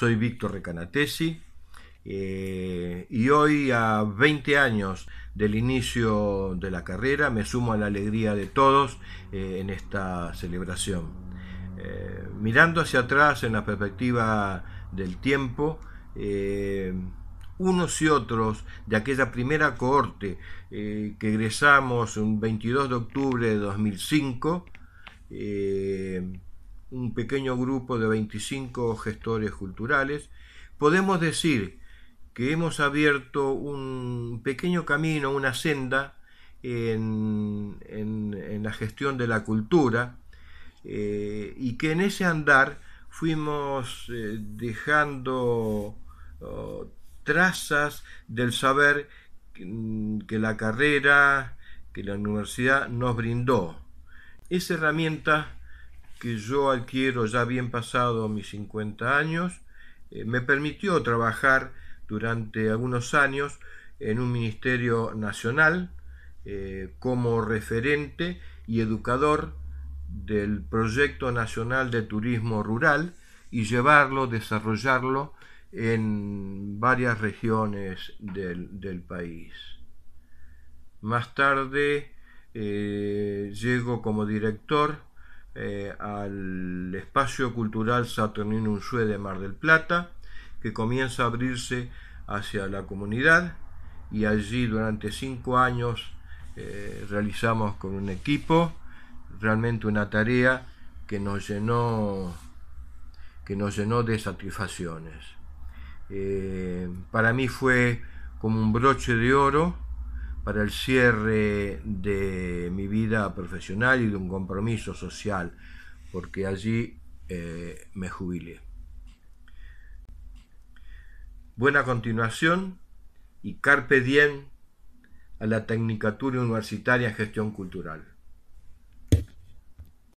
Soy Víctor Recanatesi eh, y hoy a 20 años del inicio de la carrera me sumo a la alegría de todos eh, en esta celebración. Eh, mirando hacia atrás en la perspectiva del tiempo, unos y otros de aquella primera cohorte que egresamos un 22 de octubre de 2005, un pequeño grupo de 25 gestores culturales, podemos decir que hemos abierto un pequeño camino, una senda en, la gestión de la cultura eh, y que en ese andar fuimos eh, dejando oh, trazas del saber que, que la carrera, que la universidad nos brindó. Esa herramienta que yo adquiero ya bien pasado mis 50 años, eh, me permitió trabajar durante algunos años en un ministerio nacional eh, como referente y educador del Proyecto Nacional de Turismo Rural y llevarlo, desarrollarlo en varias regiones del, país. Más tarde eh, llego como director eh, al espacio cultural Saturnino Unsue de Mar del Plata, que comienza a abrirse hacia la comunidad y allí durante cinco años eh, realizamos con un equipo realmente una tarea que nos llenó, que nos llenó de satisfacciones. Eh, para mí fue como un broche de oro para el cierre de mi vida profesional y de un compromiso social, porque allí eh, me jubilé. Buena continuación y carpe diem a la Tecnicatura Universitaria en Gestión Cultural.